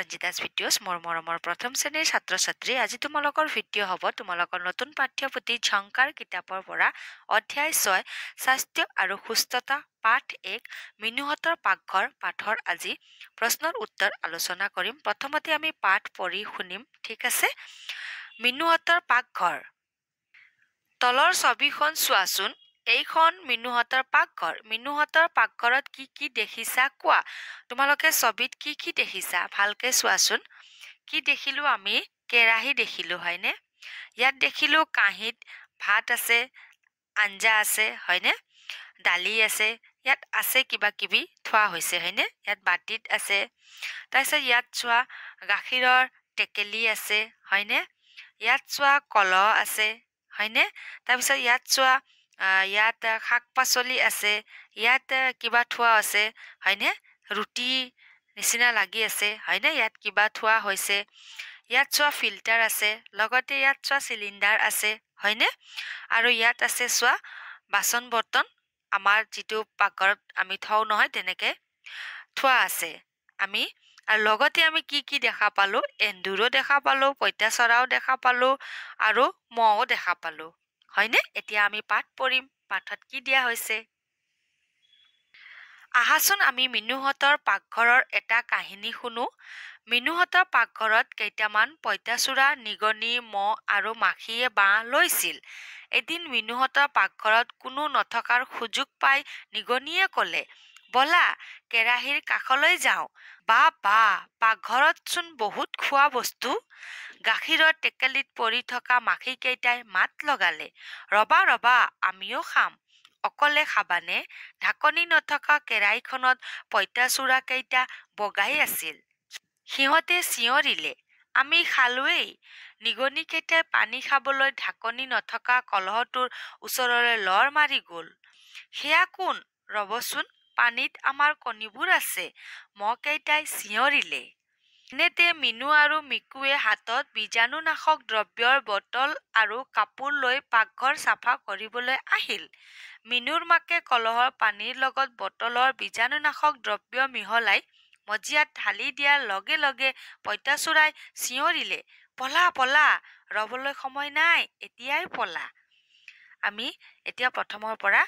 ৰঞ্জিতাছ videos মোৰ মৰমৰ প্ৰথম শ্ৰেণীৰ ছাত্ৰ ছাত্ৰী আজি তোমালোকৰ ভিডিঅ' হ'ব তোমালোকৰ নতুন পাঠ্যপুথি ঝংকাৰ কিতাপৰ পৰা অধ্যায় ছয় স্বাস্থ্য আৰু সুস্থতা পাঠ এক মিনুহঁতৰ পাকঘৰ পাঠৰ আজি প্ৰশ্নৰ উত্তৰ আলোচনা কৰিম প্ৰথমতে আমি পাঠ পঢ়ি শুনিম ঠিক আছে মিনুহঁতৰ পাকঘৰ তলৰ ছবিখন চোৱাচোন এইখন মিনুহঁতৰ পাকঘৰ মিনুহঁতৰ পাকঘৰত কি কি দেখিছা কোৱা তোমালোকে ছবিত কি কি দেখিছা ভালকে চোৱাচোন কি দেখিলো আমি কেৰাহী দেখিলো হয়নে ইয়াত দেখিলো কাঁহীত ভাত আছে আঞ্জা আছে হয়নে দালি আছে ইয়াত আছে কিবা কিবি থোৱা হৈছে হয়নে ইয়াত বাটিত আছে তাৰপিছত ইয়াত চোৱা গাখীৰৰ টেকেলি আছে হয়নে ইয়াত চোৱা কলহ আছে হয়নে তাৰপিছত ইয়াত চোৱা ইয়াত শাক পাচলি আছে ইয়াত কিবা থোৱা আছে হয়নে ৰুটি নিচিনা লাগি আছে হয়নে ইয়াত কিবা থোৱা হৈছে ইয়াত চোৱা ফিল্টাৰ আছে লগতে ইয়াত চোৱা চিলিণ্ডাৰ আছে হয়নে আৰু ইয়াত আছে চোৱা বাচন বৰ্তন আমাৰ যিটো পাকঘৰত আমি থওঁ নহয় তেনেকৈ থোৱা আছে আমি আৰু লগতে আমি কি কি দেখা পালোঁ এন্দুৰো দেখা পালোঁ পঁইতাচৰাও দেখা পালোঁ আৰু মহো দেখা পালোঁ হয়নে এতিয়া আমি পাঠ পঢ়িম পাঠত কি দিয়া হৈছে আহাচোন আমি মিনুহঁতৰ পাকঘৰৰ এটা কাহিনী শুনো মিনুহঁতৰ পাকঘৰত কেইটামান পঁইতাচোৰা নিগনি মহ আৰু মাখিয়ে বাঁহ লৈছিল এদিন মিনুহঁতৰ পাকঘৰত কোনো নথকাৰ সুযোগ পাই নিগনিয়ে ক'লে বলা কেৰাহীৰ কাষলৈ যাওঁ বা বা পাকঘৰতচোন বহুত খোৱা বস্তু গাখীৰৰ টেকেলিত পৰি থকা মাখিকেইটাই মাত লগালে ৰবা ৰবা আমিও খাম অকলে খাবানে ঢাকনি নথকা কেৰাহীখনত কেইটা বগাই আছিল সিহঁতে চিঞৰিলে আমি খালোৱেই নিগনিকেইটাই পানী খাবলৈ ঢাকনি নথকা কলহটোৰ ওচৰলৈ লৰ মাৰি গ'ল সেয়া কোন ৰবচোন পানীত আমাৰ কণীবোৰ আছে মকেইটাই চিঞৰিলে এনেতে মিনু আৰু মিকুৱে হাতত বীজাণুনাশক দ্ৰব্যৰ বটল আৰু কাপোৰ লৈ পাকঘৰ চাফা কৰিবলৈ আহিল মিনুৰ মাকে কলহৰ পানীৰ লগত বটলৰ বীজাণুনাশক দ্ৰব্য মিহলাই মজিয়াত ঢালি দিয়াৰ লগে লগে পঁইতাচোৰাই চিঞৰিলে পলা পলা ৰবলৈ সময় নাই এতিয়াই পলা আমি এতিয়া প্ৰথমৰ পৰা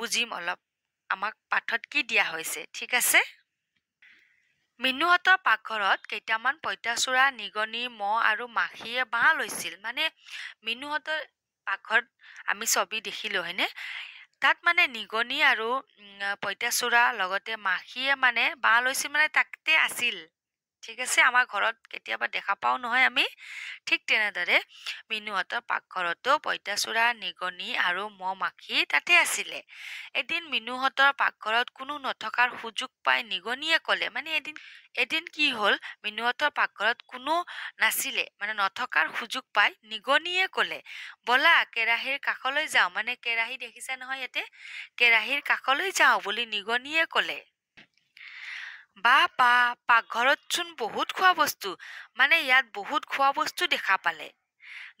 বুজিম অলপ আমাক পাঠত কি দিয়া হৈছে ঠিক আছে মিনুহঁতৰ পাকঘৰত কেইটামান পঁইতাচোৰা নিগনি মহ আৰু মাখিয়ে বাঁহ লৈছিল মানে মিনুহঁতৰ পাকঘৰত আমি ছবি দেখিলোঁ হয়নে তাত মানে নিগনি আৰু পঁইতাচোৰা লগতে মাখিয়ে মানে বাঁহ লৈছিল মানে তাতে আছিল ঠিক আছে আমাৰ ঘৰত কেতিয়াবা দেখা পাওঁ নহয় আমি ঠিক তেনেদৰে মিনুহঁতৰ পাকঘৰতো পঁইতাচোৰা নিগনি আৰু মহ মাখি তাতে আছিলে এদিন মিনুহঁতৰ পাকঘৰত কোনো নথকাৰ সুযোগ পাই নিগনিয়ে ক'লে মানে এদিন এদিন কি হ'ল মিনুহঁতৰ পাকঘৰত কোনো নাছিলে মানে নথকাৰ সুযোগ পাই নিগনিয়ে ক'লে ব'লা কেৰাহীৰ কাষলৈ যাওঁ মানে কেৰাহী দেখিছা নহয় ইয়াতে কেৰাহীৰ কাষলৈ যাওঁ বুলি নিগনিয়ে ক'লে বা পা পাকঘৰতচোন বহুত খোৱা বস্তু মানে ইয়াত বহুত খোৱা বস্তু দেখা পালে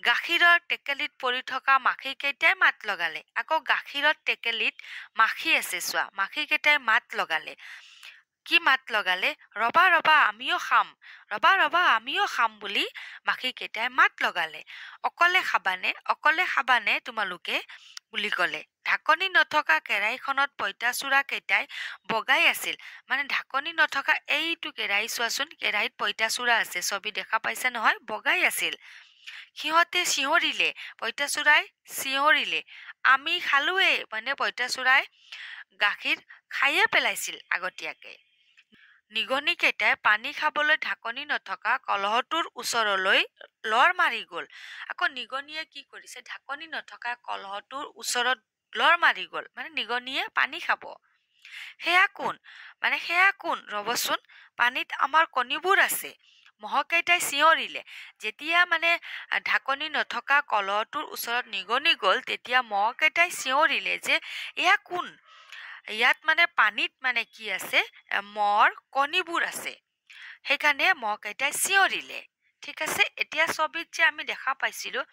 গাখীৰৰ টেকেলিত পৰি থকা মাখিকেইটাই মাত লগালে আকৌ গাখীৰৰ টেকেলিত মাখি আছে চোৱা মাখিকেইটাই মাত লগালে কি মাত লগালে ৰবা ৰবা আমিও খাম ৰবা ৰবা আমিও খাম বুলি মাখি কেইটাই মাত লগালে অকলে খাবানে অকলে খাবানে তোমালোকে বুলি ক'লে ঢাকনি নথকা কেৰাহীখনত কেইটাই বগাই আছিল মানে ঢাকনি নথকা এইটো কেৰাহী চোৱাচোন কেৰাহীত পঁইতাচোৰা আছে ছবি দেখা পাইছে নহয় বগাই আছিল সিহঁতে চিঞৰিলে পঁইতাচোৰাই চিঞৰিলে আমি খালোৱেই মানে পঁইতাচোৰাই গাখীৰ খায়ে পেলাইছিল আগতীয়াকৈ নিগনিকেইটাই পানী খাবলৈ ঢাকনি নথকা কলহটোৰ ওচৰলৈ লৰ মাৰি গ'ল আকৌ নিগনিয়ে কি কৰিছে ঢাকনি নথকা কলহটোৰ ওচৰত লৰ মাৰি গ'ল মানে নিগনিয়ে পানী খাব সেয়া কোন মানে সেয়া কোন ৰ'বচোন পানীত আমাৰ কণীবোৰ আছে মহকেইটাই চিঞৰিলে যেতিয়া মানে ঢাকনি নথকা কলহটোৰ ওচৰত নিগনি গ'ল তেতিয়া মহকেইটাই চিঞৰিলে যে এয়া কোন ইয়াত মানে পানীত মানে কি আছে মৰ কণীবোৰ আছে সেইকাৰণে মহ কেইটাই চিঞৰিলে ঠিক আছে এতিয়া ছবিত যে আমি দেখা পাইছিলোঁ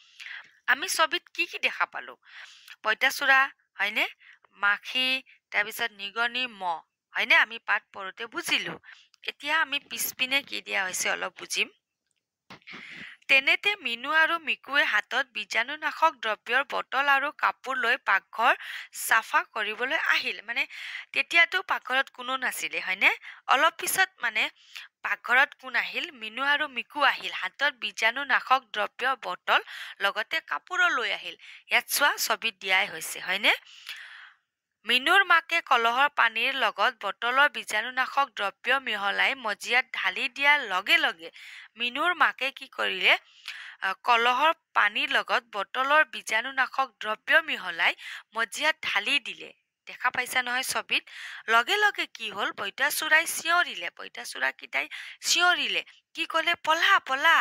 আমি ছবিত কি কি দেখা পালোঁ পঁইতাচোৰা হয়নে মাখি তাৰপিছত নিগনি মহ হয়নে আমি পাত পৰোতে বুজিলোঁ এতিয়া আমি পিছপিনে কি দিয়া হৈছে অলপ বুজিম তেনেতে মিনু আৰু মিকুৱে হাতত বীজাণুনাশক দ্ৰব্যৰ বটল আৰু কাপোৰ লৈ পাকঘৰ চাফা কৰিবলৈ আহিল মানে তেতিয়াতো পাকঘৰত কোনো নাছিলে হয়নে অলপ পিছত মানে পাকঘৰত কোন আহিল মিনু আৰু মিকু আহিল হাতত বীজাণুনাশক দ্ৰব্যৰ বটল লগতে কাপোৰো লৈ আহিল ইয়াত চোৱা ছবিত দিয়াই হৈছে হয়নে মিনুৰ মাকে কলহৰ পানীৰ লগত বটলৰ বীজাণুনাশক দ্ৰব্য মিহলাই মজিয়াত ঢালি দিয়াৰ লগে লগে মিনুৰ মাকে কি কৰিলে কলহৰ পানীৰ লগত বটলৰ বীজাণুনাশক দ্ৰব্য মিহলাই মজিয়াত ঢালি দিলে দেখা পাইছা নহয় ছবিত লগে লগে কি হল পঁইতা চোৰাই চিঞৰিলে পঁইতা চোৰা কেইটাই চিঞৰিলে কি কলে পলা পলা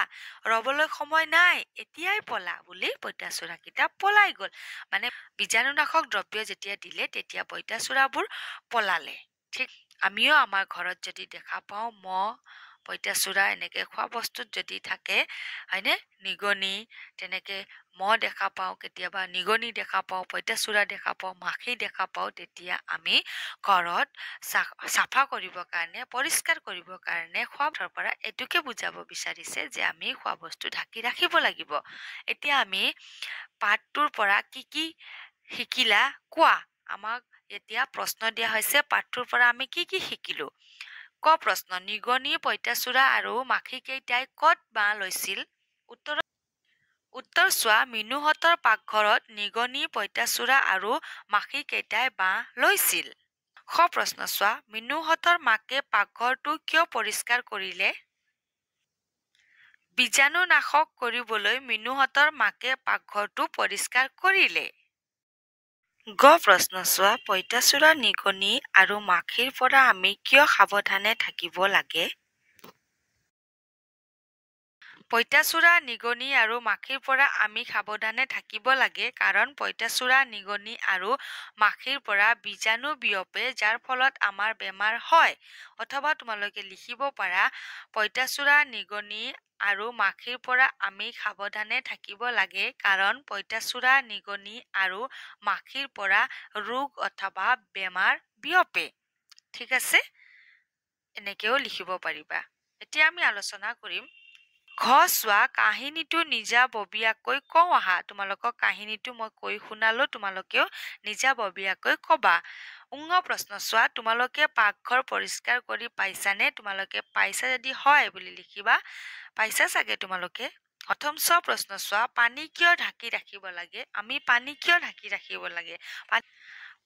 ৰবলৈ সময় নাই এতিয়াই পলা বুলি পঁইতা চোৰা কেইটা পলাই গল মানে বীজাণুনাশক দ্ৰব্য যেতিয়া দিলে তেতিয়া পঁইতা চোৰাবোৰ পলালে ঠিক আমিও আমাৰ ঘৰত যদি দেখা পাওঁ মহ পঁইতাচোৰা এনেকৈ খোৱা বস্তুত যদি থাকে হয়নে নিগনি তেনেকৈ মহ দেখা পাওঁ কেতিয়াবা নিগনি দেখা পাওঁ পঁইতাচোৰা দেখা পাওঁ মাখি দেখা পাওঁ তেতিয়া আমি ঘৰত চাফা কৰিবৰ কাৰণে পৰিষ্কাৰ কৰিবৰ কাৰণে খোৱা খোৱাৰ পৰা এইটোকে বুজাব বিচাৰিছে যে আমি খোৱা বস্তু ঢাকি ৰাখিব লাগিব এতিয়া আমি পাঠটোৰ পৰা কি কি শিকিলা কোৱা আমাক এতিয়া প্ৰশ্ন দিয়া হৈছে পাঠটোৰ পৰা আমি কি কি শিকিলোঁ ক প্ৰশ্ন নিগনি পঁইতাচোৰা আৰু মাখিকেইটাই ক'ত বাঁহ লৈছিল উত্তৰ উত্তৰ চোৱা মিনুহঁতৰ পাকঘৰত নিগনি পঁইতাচোৰা আৰু মাখিকেইটাই বাঁহ লৈছিল স প্ৰশ্ন চোৱা মিনুহঁতৰ মাকে পাকঘৰটো কিয় পৰিষ্কাৰ কৰিলে বীজাণুনাশক কৰিবলৈ মিনুহঁতৰ মাকে পাকঘৰটো পৰিষ্কাৰ কৰিলে গ প্ৰশ্নচোৱা পঁইতাচোৰা নিগনি আৰু মাখিৰ পৰা আমি কিয় সাৱধানে থাকিব লাগে পঁইতাচোৰা নিগনি আৰু মাখিৰ পৰা আমি সাৱধানে থাকিব লাগে কাৰণ পঁইতাচোৰা নিগনি আৰু মাখিৰ পৰা বীজাণু বিয়পে যাৰ ফলত আমাৰ বেমাৰ হয় অথবা তোমালোকে লিখিব পাৰা পঁইতাচোৰা নিগনি আৰু মাখিৰ পৰা আমি সাৱধানে থাকিব লাগে কাৰণ পঁইতাচোৰা নিগনি আৰু মাখিৰ পৰা ৰোগ অথবা বেমাৰ বিয়পে ঠিক আছে এনেকৈও লিখিব পাৰিবা এতিয়া আমি আলোচনা কৰিম ঘ চোৱা কাহিনীটো নিজাববীয়াকৈ কওঁ আহা তোমালোকক কাহিনীটো মই কৈ শুনালো তোমালোকেও ববীয়াকৈ কবা উঙ প্ৰশ্ন চোৱা তোমালোকে পাকঘৰ পৰিষ্কাৰ কৰি পাইছানে তোমালোকে পাইছা যদি হয় বুলি লিখিবা পাইছা চাগে তোমালোকে প্ৰথম চ প্ৰশ্ন চোৱা পানী কিয় ঢাকি ৰাখিব লাগে আমি পানী কিয় ঢাকি ৰাখিব লাগে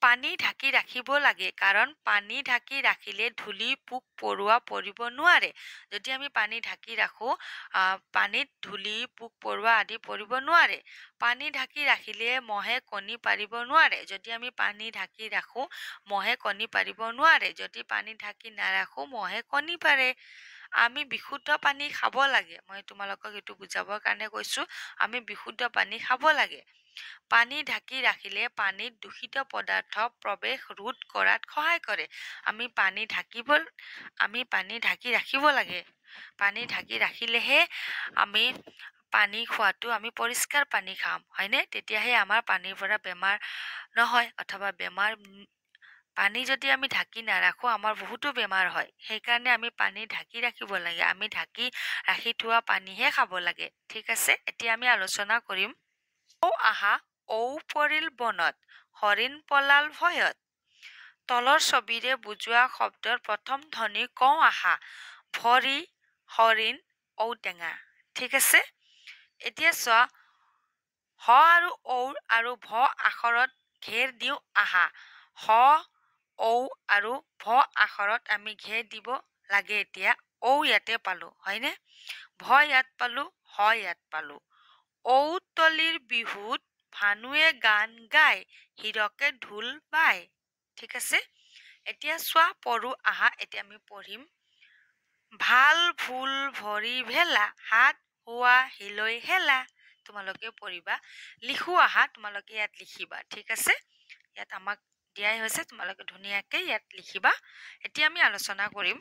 পানী ঢাকি ৰাখিব লাগে কাৰণ পানী ঢাকি ৰাখিলে ধূলি পোক পৰুৱা পৰিব নোৱাৰে যদি আমি পানী ঢাকি ৰাখোঁ পানীত ধূলি পোক পৰুৱা আদি পৰিব নোৱাৰে পানী ঢাকি ৰাখিলে মহে কণী পাৰিব নোৱাৰে যদি আমি পানী ঢাকি ৰাখোঁ মহে কণী পাৰিব নোৱাৰে যদি পানী ঢাকি নাৰাখোঁ মহে কণী পাৰে আমি বিশুদ্ধ পানী খাব লাগে মই তোমালোকক এইটো বুজাবৰ কাৰণে কৈছোঁ আমি বিশুদ্ধ পানী খাব লাগে পানী ঢাকি ৰাখিলে পানীত দূষিত পদাৰ্থ প্ৰৱেশ ৰোধ কৰাত সহায় কৰে আমি পানী ঢাকিব আমি পানী ঢাকি ৰাখিব লাগে পানী ঢাকি ৰাখিলেহে আমি পানী খোৱাটো আমি পৰিষ্কাৰ পানী খাম হয়নে তেতিয়াহে আমাৰ পানীৰ পৰা বেমাৰ নহয় অথবা বেমাৰ পানী যদি আমি ঢাকি নাৰাখোঁ আমাৰ বহুতো বেমাৰ হয় সেইকাৰণে আমি পানী ঢাকি ৰাখিব লাগে আমি ঢাকি ৰাখি থোৱা পানীহে খাব লাগে ঠিক আছে এতিয়া আমি আলোচনা কৰিম ঔ আহা ঔ পৰিল বনত হৰিণ পলাল ভয়ত তলৰ ছবিৰে বুজোৱা শব্দৰ প্ৰথম ধ্বনি কওঁ আহা ভৰি হৰিণ ঔ টেঙা ঠিক আছে এতিয়া চোৱা হ আৰু ঔ আৰু ভ আখৰত ঘেৰ দিওঁ আহা হ ঔ আৰু ভ আখৰত আমি ঘেৰ দিব লাগে এতিয়া ঔ ইয়াতে পালোঁ হয়নে ভ ইয়াত পালোঁ হ ইয়াত পালোঁ ঔতলিৰ বিহুত ভানুৱে গান গাই হীৰকে ঢোল বাই ঠিক আছে এতিয়া চোৱা পঢ়ো আহা এতিয়া আমি পঢ়িম ভাল ভুল ভৰি ভেলা হাত হোৱা হিলৈ হেলা তোমালোকে পঢ়িবা লিখো আহা তোমালোকে ইয়াত লিখিবা ঠিক আছে ইয়াত আমাক দিয়াই হৈছে তোমালোকে ধুনীয়াকৈ ইয়াত লিখিবা এতিয়া আমি আলোচনা কৰিম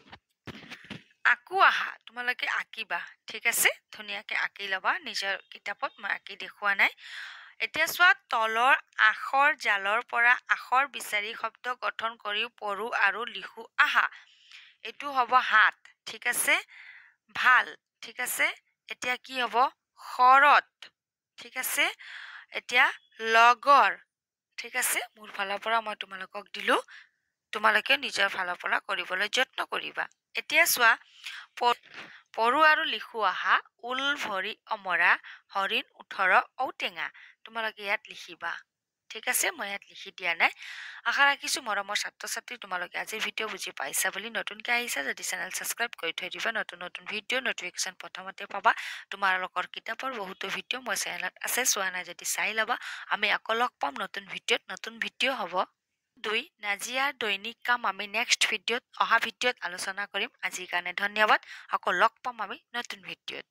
আকৌ আহা তোমালোকে আঁকিবা ঠিক আছে ধুনীয়াকৈ আঁকি ল'বা নিজৰ কিতাপত মই আঁকি দেখুওৱা নাই এতিয়া চোৱা তলৰ আখৰ জালৰ পৰা আখৰ বিচাৰি শব্দ গঠন কৰি পঢ়োঁ আৰু লিখোঁ আহা এইটো হ'ব হাত ঠিক আছে ভাল ঠিক আছে এতিয়া কি হ'ব শৰত ঠিক আছে এতিয়া লগৰ ঠিক আছে মোৰ ফালৰ পৰা মই তোমালোকক দিলোঁ তোমালোকে নিজৰ ফালৰ পৰা কৰিবলৈ যত্ন কৰিবা এতিয়া চোৱা পঢ়ো আৰু লিখো আহা ঊল ভৰি অমৰা হৰিণ ওঠৰ ঔটেঙা তোমালোকে ইয়াত লিখিবা ঠিক আছে মই ইয়াত লিখি দিয়া নাই আশা ৰাখিছো মৰমৰ ছাত্ৰ ছাত্ৰী তোমালোকে আজিৰ ভিডিঅ' বুজি পাইছা বুলি নতুনকৈ আহিছা যদি চেনেল ছাবস্ক্ৰাইব কৰি থৈ দিবা নতুন নতুন ভিডিঅ' নটিফিকেশ্যন প্ৰথমতে পাবা তোমালোকৰ কিতাপৰ বহুতো ভিডিঅ' মই চেনেলত আছে চোৱা নাই যদি চাই ল'বা আমি আকৌ লগ পাম নতুন ভিডিঅ'ত নতুন ভিডিঅ' হ'ব দুই নাজিয়াৰ দৈনিক কাম আমি নেক্সট ভিডিঅ'ত অহা ভিডিঅ'ত আলোচনা কৰিম আজিৰ কাৰণে ধন্যবাদ আকৌ লগ পাম আমি নতুন ভিডিঅ'ত